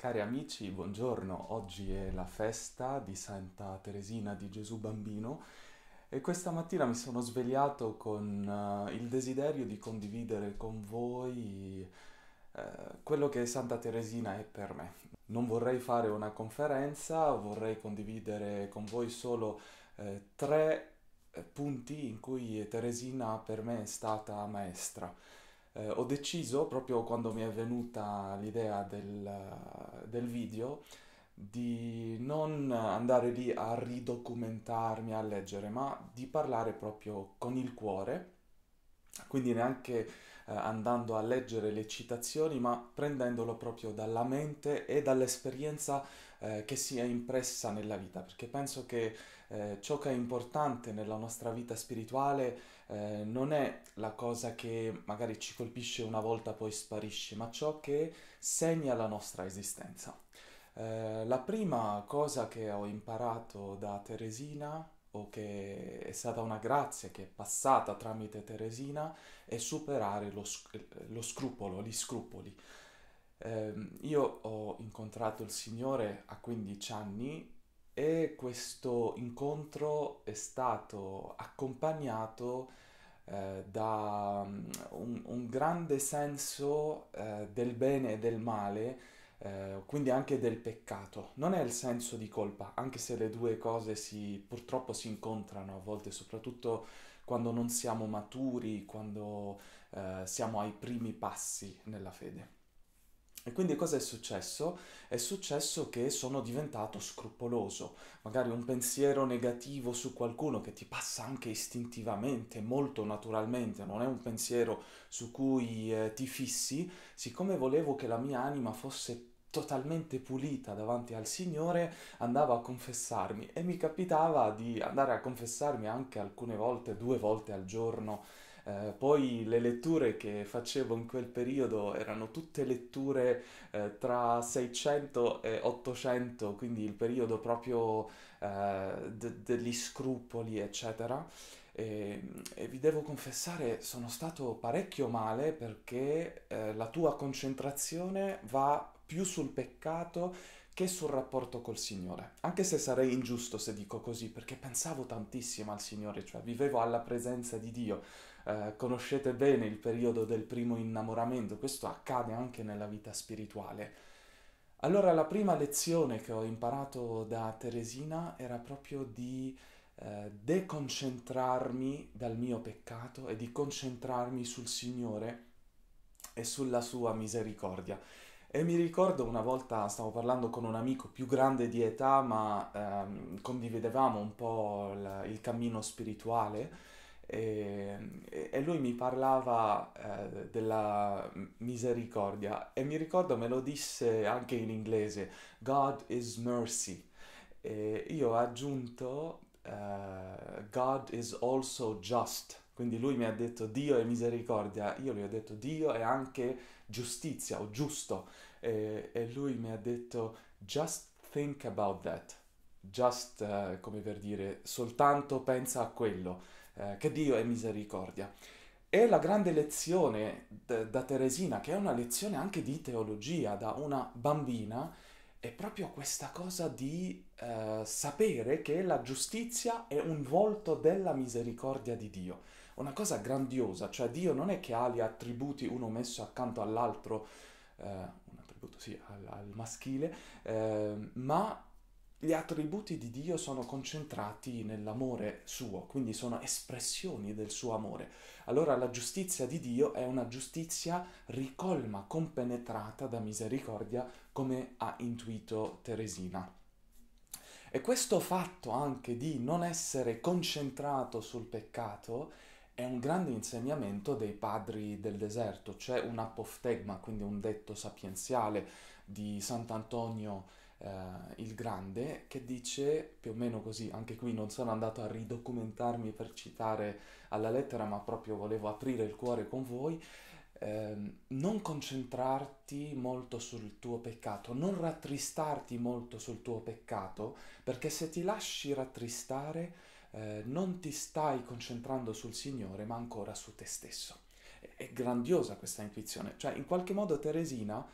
Cari amici, buongiorno. Oggi è la festa di Santa Teresina di Gesù Bambino e questa mattina mi sono svegliato con uh, il desiderio di condividere con voi uh, quello che Santa Teresina è per me. Non vorrei fare una conferenza, vorrei condividere con voi solo uh, tre punti in cui Teresina per me è stata maestra eh, ho deciso, proprio quando mi è venuta l'idea del, del video, di non andare lì a ridocumentarmi, a leggere, ma di parlare proprio con il cuore, quindi neanche eh, andando a leggere le citazioni, ma prendendolo proprio dalla mente e dall'esperienza eh, che si è impressa nella vita, perché penso che eh, ciò che è importante nella nostra vita spirituale eh, non è la cosa che magari ci colpisce una volta poi sparisce, ma ciò che segna la nostra esistenza. Eh, la prima cosa che ho imparato da Teresina o che è stata una grazia che è passata tramite Teresina è superare lo, sc- lo scrupolo, gli scrupoli. Eh, io ho incontrato il Signore a 15 anni e questo incontro è stato accompagnato eh, da mm, un, un, grande senso eh, del bene e del male, eh, quindi anche del peccato. Non è il senso di colpa, anche se le due cose si, purtroppo si incontrano a volte, soprattutto quando non siamo maturi, quando eh, siamo ai primi passi nella fede. E quindi cosa è successo? È successo che sono diventato scrupoloso, magari un pensiero negativo su qualcuno che ti passa anche istintivamente, molto naturalmente, non è un pensiero su cui eh, ti fissi, siccome volevo che la mia anima fosse totalmente pulita davanti al Signore, andavo a confessarmi e mi capitava di andare a confessarmi anche alcune volte, due volte al giorno eh, poi le letture che facevo in quel periodo erano tutte letture eh, tra 600 e 800, quindi il periodo proprio eh, de- degli scrupoli, eccetera. E, e, vi devo confessare, sono stato parecchio male perché eh, la tua concentrazione va più sul peccato che sul rapporto col Signore. Anche se sarei ingiusto se dico così, perché pensavo tantissimo al Signore, cioè vivevo alla presenza di Dio eh, conoscete bene il periodo del primo innamoramento, questo accade anche nella vita spirituale. Allora la prima lezione che ho imparato da Teresina era proprio di eh, deconcentrarmi dal mio peccato e di concentrarmi sul Signore e sulla sua misericordia. E mi ricordo una volta stavo parlando con un amico più grande di età, ma ehm, condividevamo un po' la, il cammino spirituale Ehm, e, e lui mi parlava eh, della misericordia e mi ricordo me lo disse anche in inglese, God is mercy. E io ho aggiunto uh, God is also just. Quindi lui mi ha detto Dio è misericordia, io gli ho detto Dio è anche giustizia o giusto. E, e lui mi ha detto just think about that. Just uh, come per dire soltanto pensa a quello eh, che Dio è misericordia. E la grande lezione d- da Teresina, che è una lezione anche di teologia da una bambina, è proprio questa cosa di eh, sapere che la giustizia è un volto della misericordia di Dio. Una cosa grandiosa, cioè Dio non è che ha gli attributi uno messo accanto all'altro, eh, un attributo sì, al, al maschile, eh, ma gli attributi di Dio sono concentrati nell'amore suo, quindi sono espressioni del suo amore. Allora la giustizia di Dio è una giustizia ricolma, compenetrata da misericordia, come ha intuito Teresina. E questo fatto anche di non essere concentrato sul peccato è un grande insegnamento dei padri del deserto, c'è un apoftegma, quindi un detto sapienziale di Sant'Antonio eh, Il Grande, che dice più o meno così, anche qui non sono andato a ridocumentarmi per citare alla lettera, ma proprio volevo aprire il cuore con voi, eh, non concentrarti molto sul tuo peccato, non rattristarti molto sul tuo peccato, perché se ti lasci rattristare eh, non ti stai concentrando sul Signore, ma ancora su te stesso. È, è grandiosa questa intuizione, cioè in qualche modo Teresina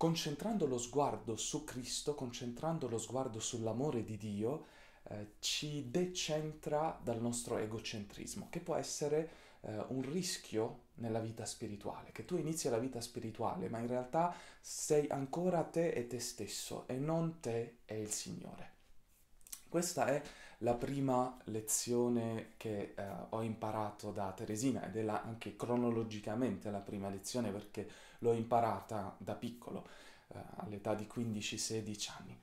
concentrando lo sguardo su Cristo, concentrando lo sguardo sull'amore di Dio, eh, ci decentra dal nostro egocentrismo, che può essere eh, un rischio nella vita spirituale, che tu inizi la vita spirituale, ma in realtà sei ancora te e te stesso e non te e il Signore. Questa è la prima lezione che eh, ho imparato da Teresina ed è la, anche cronologicamente la prima lezione perché l'ho imparata da piccolo, eh, all'età di 15-16 anni.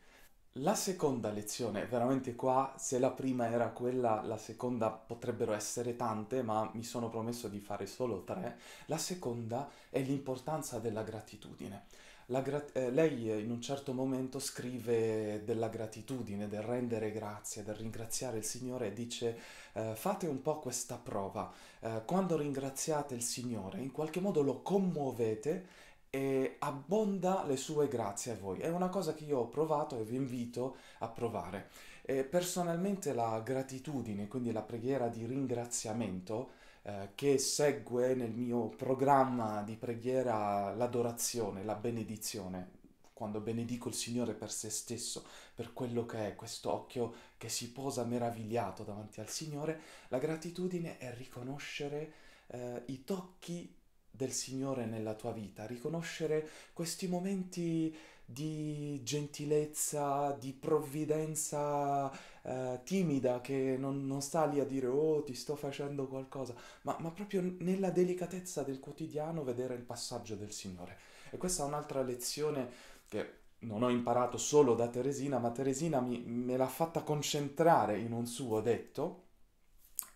La seconda lezione, veramente qua, se la prima era quella, la seconda potrebbero essere tante, ma mi sono promesso di fare solo tre. La seconda è l'importanza della gratitudine. Grat- eh, lei in un certo momento scrive della gratitudine, del rendere grazie, del ringraziare il Signore e dice eh, fate un po' questa prova, eh, quando ringraziate il Signore in qualche modo lo commuovete e abbonda le sue grazie a voi. È una cosa che io ho provato e vi invito a provare. E personalmente la gratitudine, quindi la preghiera di ringraziamento, eh, che segue nel mio programma di preghiera l'adorazione, la benedizione, quando benedico il Signore per se stesso, per quello che è, questo occhio che si posa meravigliato davanti al Signore, la gratitudine è riconoscere eh, i tocchi del Signore nella tua vita, riconoscere questi momenti di gentilezza, di provvidenza eh, timida che non, non, sta lì a dire oh ti sto facendo qualcosa, ma, ma proprio nella delicatezza del quotidiano vedere il passaggio del Signore. E questa è un'altra lezione che non ho imparato solo da Teresina, ma Teresina mi, me l'ha fatta concentrare in un suo detto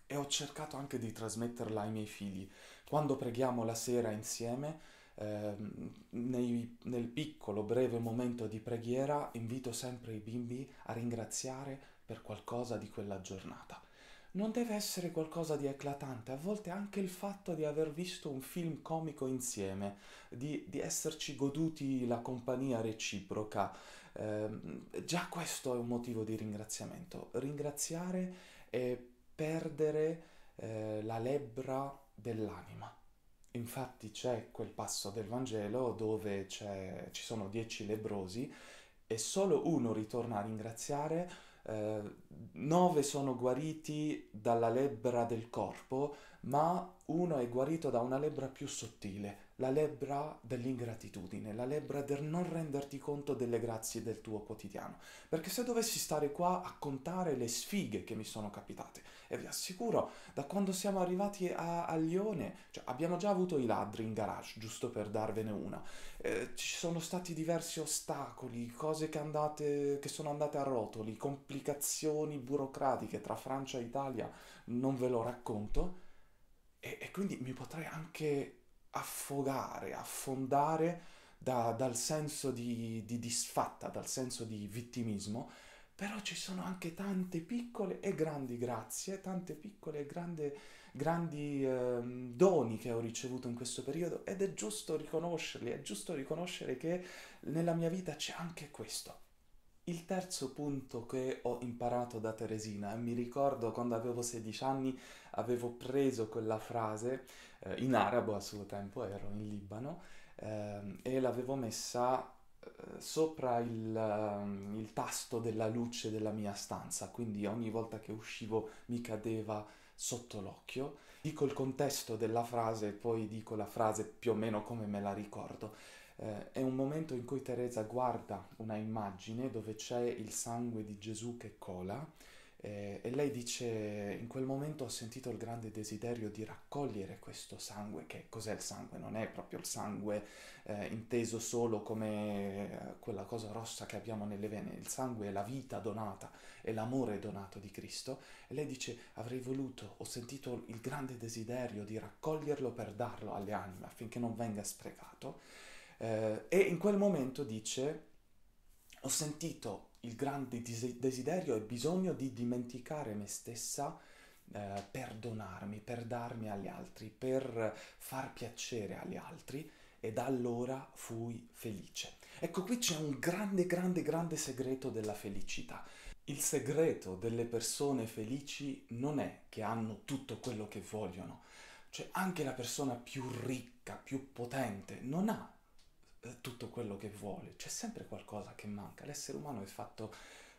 e ho cercato anche di trasmetterla ai miei figli. Quando preghiamo la sera insieme, eh, nei, nel piccolo breve momento di preghiera invito sempre i bimbi a ringraziare per qualcosa di quella giornata. Non deve essere qualcosa di eclatante, a volte anche il fatto di aver visto un film comico insieme, di, di esserci goduti la compagnia reciproca, eh, già questo è un motivo di ringraziamento. Ringraziare è perdere eh, la lebbra dell'anima. Infatti c'è quel passo del Vangelo dove ci sono dieci lebrosi e solo uno ritorna a ringraziare, eh, nove sono guariti dalla lebbra del corpo, ma uno è guarito da una lebbra più sottile la lebbra dell'ingratitudine, la lebbra del non renderti conto delle grazie del tuo quotidiano. Perché se dovessi stare qua a contare le sfighe che mi sono capitate, e vi assicuro, da quando siamo arrivati a, a Lione, cioè, abbiamo già avuto i ladri in garage, giusto per darvene una, eh, ci sono stati diversi ostacoli, cose che, andate, che sono andate a rotoli, complicazioni burocratiche tra Francia e Italia, non ve lo racconto, e, e quindi mi potrei anche affogare, affondare da, dal senso di, di disfatta, dal senso di vittimismo, però ci sono anche tante piccole e grandi grazie, tante piccole e grandi, grandi eh, doni che ho ricevuto in questo periodo ed è giusto riconoscerli, è giusto riconoscere che nella mia vita c'è anche questo. Il terzo punto che ho imparato da Teresina, e mi ricordo quando avevo 16 anni avevo preso quella frase, eh, in arabo a suo tempo ero in Libano, eh, e l'avevo messa eh, sopra il, ehm, il, tasto della luce della mia stanza, quindi ogni volta che uscivo mi cadeva sotto l'occhio. Dico il contesto della frase e poi dico la frase più o meno come me la ricordo. Eh, è un momento in cui Teresa guarda una immagine dove c'è il sangue di Gesù che cola eh, e lei dice in quel momento ho sentito il grande desiderio di raccogliere questo sangue, che cos'è il sangue? Non è proprio il sangue eh, inteso solo come eh, quella cosa rossa che abbiamo nelle vene, il sangue è la vita donata, è l'amore donato di Cristo e lei dice avrei voluto, ho sentito il grande desiderio di raccoglierlo per darlo alle anime affinché non venga sprecato eh, e in quel momento dice, ho sentito il grande desiderio e bisogno di dimenticare me stessa eh, per donarmi, per darmi agli altri, per far piacere agli altri e da allora fui felice. Ecco qui c'è un grande, grande, grande segreto della felicità. Il segreto delle persone felici non è che hanno tutto quello che vogliono, cioè anche la persona più ricca, più potente, non ha eh, tutto quello che vuole, c'è sempre qualcosa che manca. L'essere umano è fatto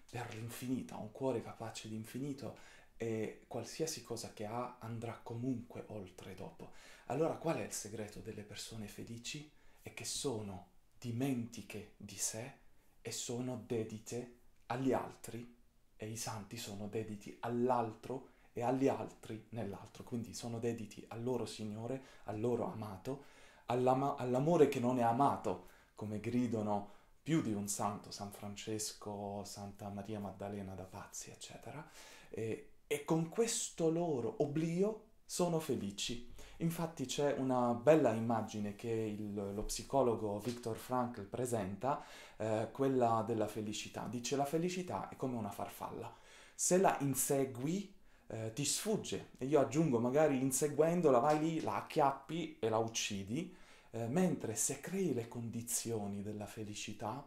per l'infinito, ha un cuore capace di infinito e qualsiasi cosa che ha andrà comunque oltre dopo. Allora qual è il segreto delle persone felici? È che sono dimentiche di sé e sono dedite agli altri e i santi sono dediti all'altro e agli altri nell'altro, quindi sono dediti al loro Signore, al loro amato all'ama- all'amore che non è amato, come gridano più di un santo, San Francesco, Santa Maria Maddalena da Pazzi, eccetera, e, e con questo loro oblio sono felici. Infatti c'è una bella immagine che il, lo psicologo Viktor Frankl presenta, eh, quella della felicità. Dice la felicità è come una farfalla. Se la insegui eh, ti sfugge. E io aggiungo, magari inseguendola, vai lì, la acchiappi e la uccidi, eh, mentre se crei le condizioni della felicità,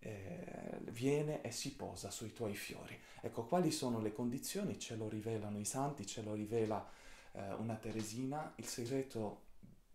eh, viene e si posa sui tuoi fiori. Ecco, quali sono le condizioni? Ce lo rivelano i santi, ce lo rivela eh, una Teresina, il segreto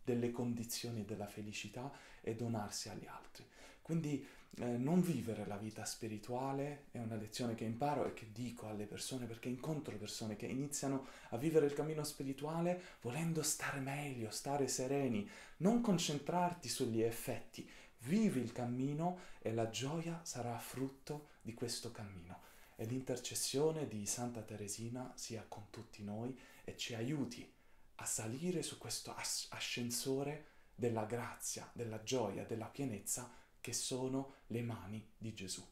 delle condizioni della felicità è donarsi agli altri. Quindi eh, non vivere la vita spirituale è una lezione che imparo e che dico alle persone perché incontro persone che iniziano a vivere il cammino spirituale volendo stare meglio, stare sereni, non concentrarti sugli effetti, vivi il cammino e la gioia sarà frutto di questo cammino. E l'intercessione di Santa Teresina sia con tutti noi e ci aiuti a salire su questo ascensore della grazia, della gioia, della pienezza che sono le mani di Gesù.